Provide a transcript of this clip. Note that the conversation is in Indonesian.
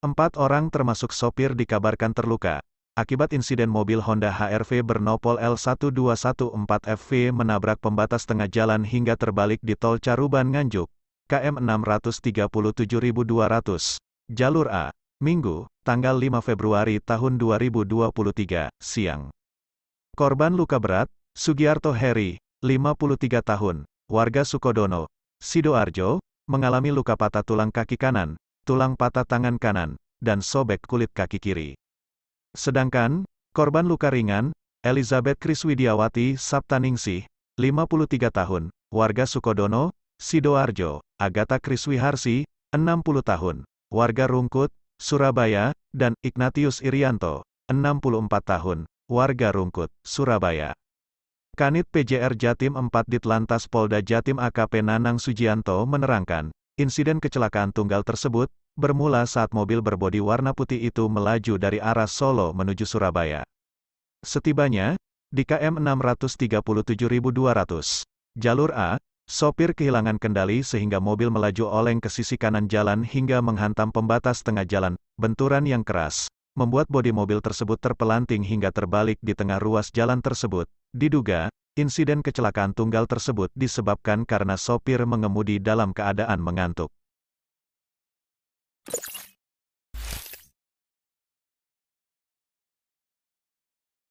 Empat orang termasuk sopir dikabarkan terluka, akibat insiden mobil Honda HR-V bernopol L1214FV menabrak pembatas tengah jalan hingga terbalik di tol Caruban Nganjuk, KM 637.200, Jalur A, Minggu, tanggal 5 Februari tahun 2023, siang. Korban luka berat, Sugiarto Heri, 53 tahun, warga Sukodono, Sidoarjo, mengalami luka patah tulang kaki kanan, tulang patah tangan kanan, dan sobek kulit kaki kiri. Sedangkan, korban luka ringan, Elizabeth Kriswidiawati Saptaningsih, 53 tahun, warga Sukodono, Sidoarjo, Agatha Kriswiharsi, 60 tahun, warga Rungkut, Surabaya, dan Ignatius Irianto, 64 tahun, warga Rungkut, Surabaya. Kanit PJR Jatim 4 Ditlantas Polda Jatim AKP Nanang Sujianto menerangkan, Insiden kecelakaan tunggal tersebut, bermula saat mobil berbodi warna putih itu melaju dari arah Solo menuju Surabaya. Setibanya, di KM 637.200, jalur A, sopir kehilangan kendali sehingga mobil melaju oleng ke sisi kanan jalan hingga menghantam pembatas tengah jalan, benturan yang keras, membuat bodi mobil tersebut terpelanting hingga terbalik di tengah ruas jalan tersebut. Diduga, Insiden kecelakaan tunggal tersebut disebabkan karena sopir mengemudi dalam keadaan mengantuk.